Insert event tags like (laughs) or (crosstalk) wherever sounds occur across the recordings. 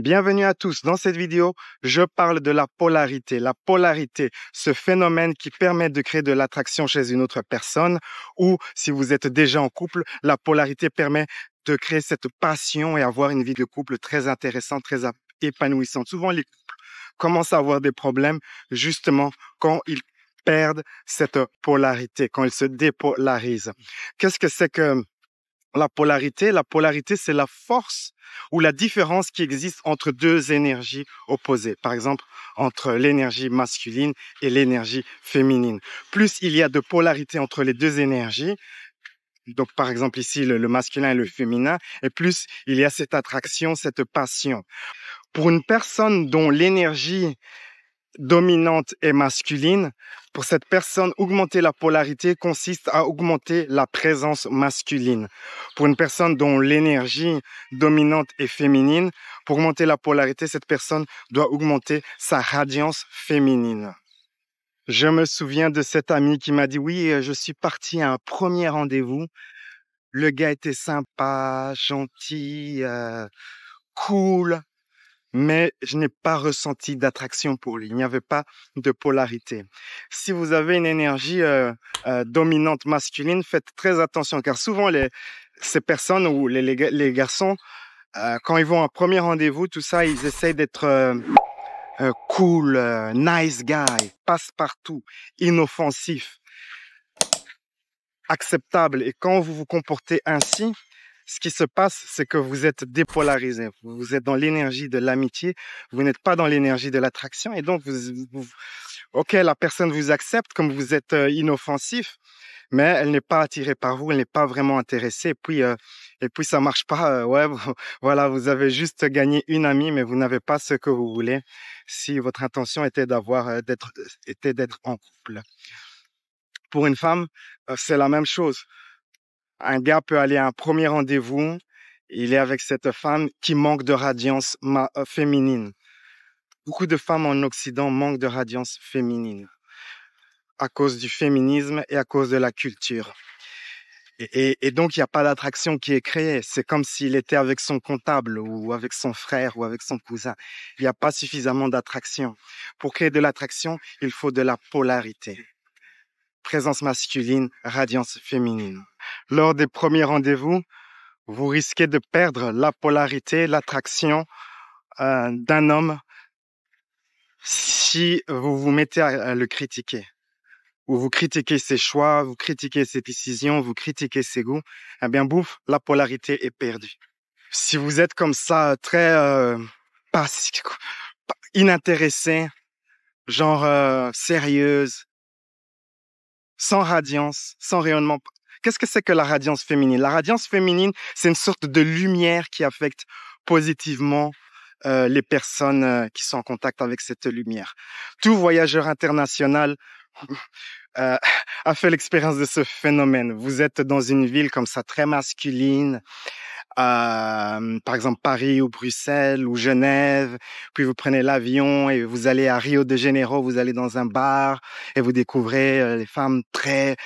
Bienvenue à tous. Dans cette vidéo, je parle de la polarité. La polarité, ce phénomène qui permet de créer de l'attraction chez une autre personne ou si vous êtes déjà en couple, la polarité permet de créer cette passion et avoir une vie de couple très intéressante, très épanouissante. Souvent, les couples commencent à avoir des problèmes justement quand ils perdent cette polarité, quand ils se dépolarisent. Qu'est-ce que c'est que la polarité. La polarité, c'est la force ou la différence qui existe entre deux énergies opposées. Par exemple, entre l'énergie masculine et l'énergie féminine. Plus il y a de polarité entre les deux énergies, donc par exemple ici le, masculin et le féminin, et plus il y a cette attraction, cette passion. Pour une personne dont l'énergie dominante et masculine, pour cette personne, augmenter la polarité consiste à augmenter la présence masculine. Pour une personne dont l'énergie dominante est féminine, pour augmenter la polarité, cette personne doit augmenter sa radiance féminine. Je me souviens de cet ami qui m'a dit oui, euh, je suis parti à un premier rendez-vous. Le gars était sympa, gentil, euh, cool, mais je n'ai pas ressenti d'attraction pour lui. Il n'y avait pas de polarité. Si vous avez une énergie euh, euh, dominante masculine, faites très attention, car souvent ces personnes ou les, garçons, euh, quand ils vont à un premier rendez-vous, tout ça, ils essayent d'être cool, nice guy, passe-partout, inoffensif, acceptable. Et quand vous vous comportez ainsi, ce qui se passe, c'est que vous êtes dépolarisé. Vous êtes dans l'énergie de l'amitié. Vous n'êtes pas dans l'énergie de l'attraction. Et donc, ok, la personne vous accepte comme vous êtes euh, inoffensif, mais elle n'est pas attirée par vous. Elle n'est pas vraiment intéressée. Et puis, euh, et puis ça marche pas. Euh, ouais, (laughs) voilà, vous avez juste gagné une amie, mais vous n'avez pas ce que vous voulez. Si votre intention était d'avoir, d'être, était d'être en couple. Pour une femme, c'est la même chose un gars peut aller à un premier rendez-vous, il est avec cette femme qui manque de radiance euh, féminine. Beaucoup de femmes en Occident manquent de radiance féminine à cause du féminisme et à cause de la culture. Et, donc, il n'y a pas d'attraction qui est créée. C'est comme s'il était avec son comptable ou avec son frère ou avec son cousin. Il n'y a pas suffisamment d'attraction. Pour créer de l'attraction, il faut de la polarité. Présence masculine, radiance féminine lors des premiers rendez-vous, vous risquez de perdre la polarité, l'attraction euh, d'un homme si vous vous mettez à, le critiquer ou vous critiquez ses choix, vous critiquez ses décisions, vous critiquez ses goûts, eh bien, bouf, la polarité est perdue. Si vous êtes comme ça, très euh, inintéressé, genre euh, sérieuse, sans radiance, sans rayonnement Qu'est-ce que c'est que la radiance féminine La radiance féminine, c'est une sorte de lumière qui affecte positivement euh, les personnes euh, qui sont en contact avec cette lumière. Tout voyageur international (laughs) euh, a fait l'expérience de ce phénomène. Vous êtes dans une ville comme ça très masculine, euh, par exemple Paris ou Bruxelles ou Genève, puis vous prenez l'avion et vous allez à Rio de Janeiro, vous allez dans un bar et vous découvrez euh, les femmes très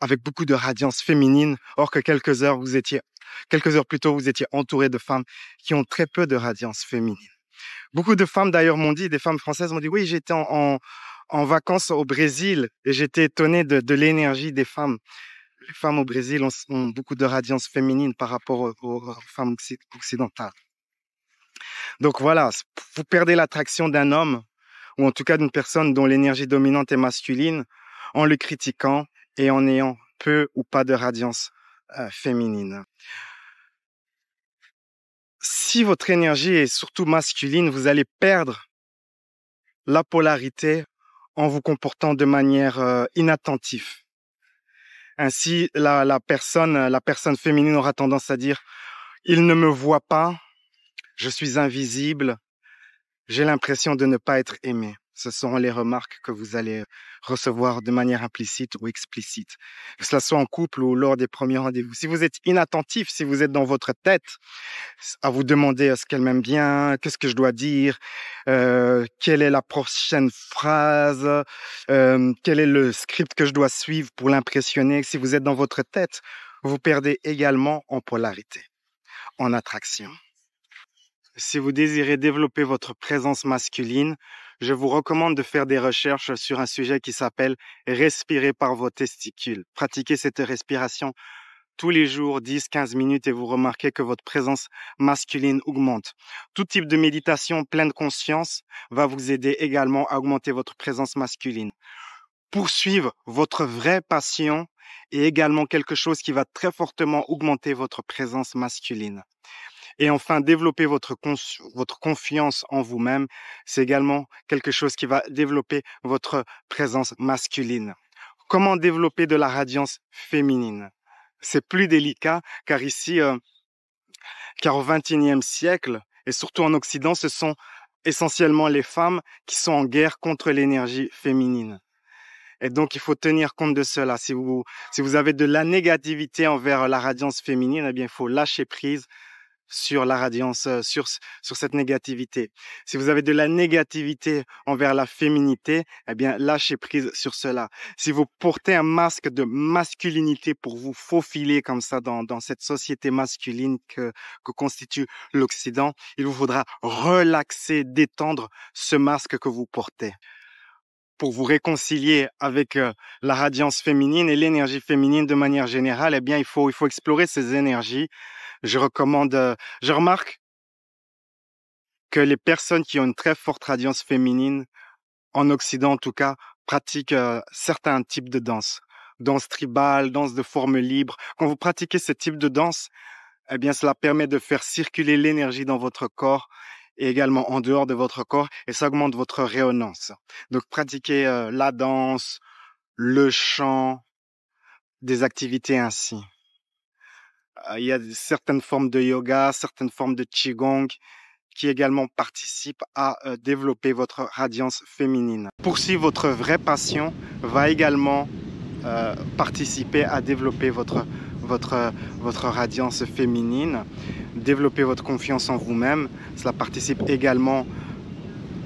avec beaucoup de radiance féminine, or que quelques heures vous étiez, quelques heures plus tôt, vous étiez entouré de femmes qui ont très peu de radiance féminine. Beaucoup de femmes d'ailleurs m'ont dit, des femmes françaises m'ont dit, oui, j'étais en, vacances au Brésil et j'étais étonné de, l'énergie des femmes. Les femmes au Brésil ont, beaucoup de radiance féminine par rapport aux femmes occidentales. Donc voilà, vous perdez l'attraction d'un homme, ou en tout cas d'une personne dont l'énergie dominante est masculine, en le critiquant, et en ayant peu ou pas de radiance euh, féminine. Si votre énergie est surtout masculine, vous allez perdre la polarité en vous comportant de manière euh, inattentive. Ainsi, la, la, personne, la personne féminine aura tendance à dire "Il ne me voit pas, je suis invisible, j'ai l'impression de ne pas être aimée. » Ce sont les remarques que vous allez recevoir de manière implicite ou explicite, que cela soit en couple ou lors des premiers rendez-vous. Si vous êtes inattentif, si vous êtes dans votre tête à vous demander euh, ce qu'elle m'aime bien, qu'est-ce que je dois dire, euh, quelle est la prochaine phrase, euh, quel est le script que je dois suivre pour l'impressionner, si vous êtes dans votre tête, vous perdez également en polarité, en attraction. Si vous désirez développer votre présence masculine, je vous recommande de faire des recherches sur un sujet qui s'appelle respirer par vos testicules. Pratiquez cette respiration tous les jours 10-15 minutes et vous remarquez que votre présence masculine augmente. Tout type de méditation pleine conscience va vous aider également à augmenter votre présence masculine. Poursuivre votre vraie passion est également quelque chose qui va très fortement augmenter votre présence masculine. Et enfin, développer votre, votre confiance en vous-même. C'est également quelque chose qui va développer votre présence masculine. Comment développer de la radiance féminine C'est plus délicat car ici, euh, car au XXIe siècle, et surtout en Occident, ce sont essentiellement les femmes qui sont en guerre contre l'énergie féminine. Et donc, il faut tenir compte de cela. Si vous, si vous avez de la négativité envers la radiance féminine, eh bien, il faut lâcher prise sur la radiance, euh, sur, sur cette négativité. Si vous avez de la négativité envers la féminité, eh bien, lâchez prise sur cela. Si vous portez un masque de masculinité pour vous faufiler comme ça dans, dans cette société masculine que, que constitue l'Occident, il vous faudra relaxer, détendre ce masque que vous portez pour vous réconcilier avec euh, la radiance féminine et l'énergie féminine de manière générale, eh bien, il faut, il faut explorer ces énergies. Je recommande, euh, je remarque que les personnes qui ont une très forte radiance féminine, en Occident en tout cas, pratiquent euh, certains types de danse. Danse tribale, danse de forme libre. Quand vous pratiquez ce type de danse, eh bien, cela permet de faire circuler l'énergie dans votre corps également en dehors de votre corps et ça augmente votre rayonnance. Donc pratiquez euh, la danse, le chant, des activités ainsi. Euh, il y a certaines formes de yoga, certaines formes de qigong qui également participent à euh, développer votre radiance féminine. Poursuivre votre vraie passion va également participer à développer votre votre, euh, votre radiance féminine, développer votre confiance en vous-même. Cela participe également,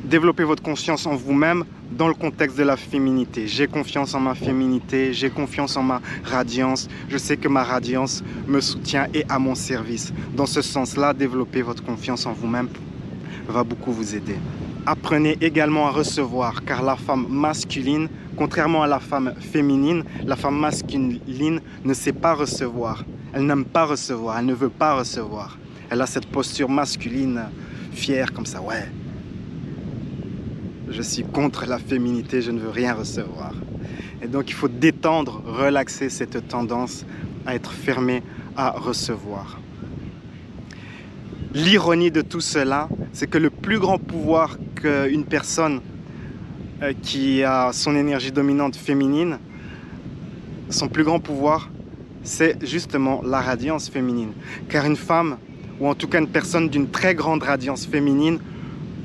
développer votre confiance en vous-même dans le contexte de la féminité. J'ai confiance en ma féminité, j'ai confiance en ma radiance, je sais que ma radiance me soutient et à mon service. Dans ce sens-là, développer votre confiance en vous-même va beaucoup vous aider. Apprenez également à recevoir, car la femme masculine, contrairement à la femme féminine, la femme masculine ne sait pas recevoir. Elle n'aime pas recevoir, elle ne veut pas recevoir. Elle a cette posture masculine, fière comme ça, ouais. Je suis contre la féminité, je ne veux rien recevoir. Et donc il faut détendre, relaxer cette tendance à être fermé à recevoir. L'ironie de tout cela, c'est que le plus grand pouvoir qu'une personne euh, qui a son énergie dominante féminine, son plus grand pouvoir, c'est justement la radiance féminine. Car une femme, ou en tout cas une personne d'une très grande radiance féminine,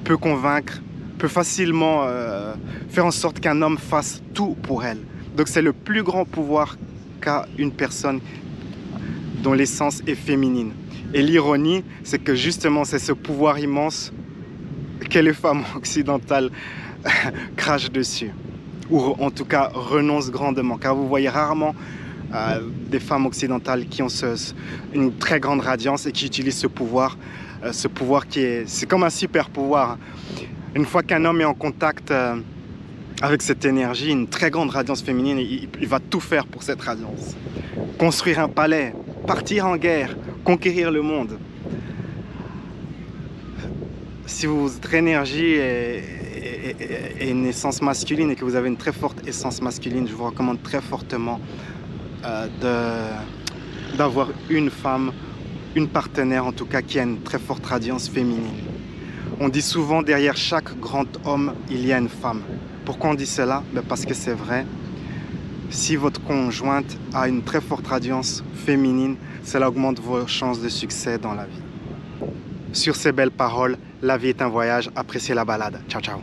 peut convaincre, peut facilement euh, faire en sorte qu'un homme fasse tout pour elle. Donc c'est le plus grand pouvoir qu'a une personne dont l'essence est féminine. Et l'ironie, c'est que justement, c'est ce pouvoir immense que les femmes (laughs) occidentales (laughs) crachent dessus. Ou en tout cas renoncent grandement. Car vous voyez rarement euh, des femmes occidentales qui ont une très grande radiance et qui utilisent ce pouvoir. Euh, ce pouvoir qui est... C'est comme un super pouvoir. Une fois qu'un homme est en contact... Euh, avec cette énergie, une très grande radiance féminine, il, va tout faire pour cette radiance. Construire un palais, partir en guerre, conquérir le monde. Si votre énergie est, une essence masculine et que vous avez une très forte essence masculine, je vous recommande très fortement euh, d'avoir une femme, une partenaire en tout cas, qui a une très forte radiance féminine. On dit souvent derrière chaque grand homme, il y a une femme. Pourquoi on dit cela ben, Parce que c'est vrai, si votre conjointe a une très forte radiance féminine, cela augmente vos chances de succès dans la vie. Sur ces belles paroles, la vie est un voyage. Appréciez la balade. Ciao, ciao.